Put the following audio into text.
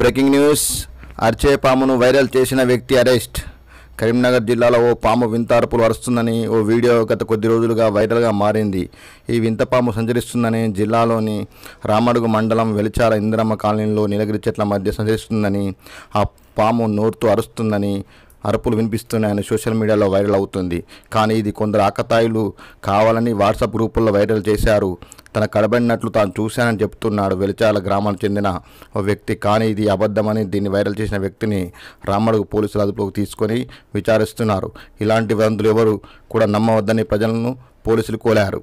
breaking news అర్చే పామును viral చేసిన వ్యక్తి అరెస్ట్ కరీంనగర్ జిల్లాలో ఓ పాము వింత అరుపులు అరుస్తుందని ఓ వీడియో గత కొద్ది రోజులుగా వైరల్గా మారింది ఈ వింత పాము సంచరిస్తుందని జిల్లాలోని రామడుగు మండలం వెలిచాల ఇందిరమ్మ కాలనీలో నీలగిరి చెట్ల మధ్య సంచరిస్తుందని ఆ పాము నోరుతో అరుస్తుందని అరుపులు వినిపిస్తున్నాయని సోషల్ మీడియాలో వైరల్ అవుతుంది కానీ ఇది కొందరు ఆకతాయిలు కావాలని వాట్సాప్ గ్రూపుల్లో వైరల్ చేశారు తన కడబడినట్లు తాను చూశానని చెప్తున్నాడు వెలిచాల గ్రామానికి చెందిన ఓ వ్యక్తి కానీ ఇది అబద్ధమని దీన్ని వైరల్ చేసిన వ్యక్తిని రామడుగు పోలీసులు అదుపులోకి తీసుకొని విచారిస్తున్నారు ఇలాంటి వదంతులు ఎవరు కూడా నమ్మవద్దని ప్రజలను పోలీసులు కోలారు